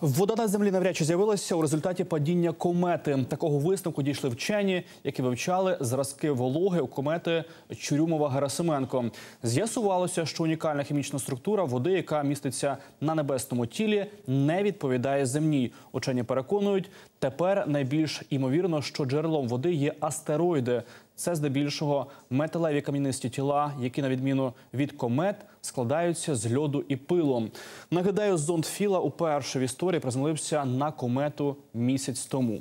Вода на землі навряд чи з'явилася у результаті падіння комети. Такого висновку дійшли вчені, які вивчали зразки вологи у комети Чурюмова Герасименко. З'ясувалося, що унікальна хімічна структура води, яка міститься на небесному тілі, не відповідає земній. Учені переконують, тепер найбільш імовірно, що джерелом води є астероїди. Це здебільшого металеві кам'янисті тіла, які на відміну від комет складаються з льоду і пилом. Нагадаю, зонд Філа уперше в історії приземлився на комету місяць тому.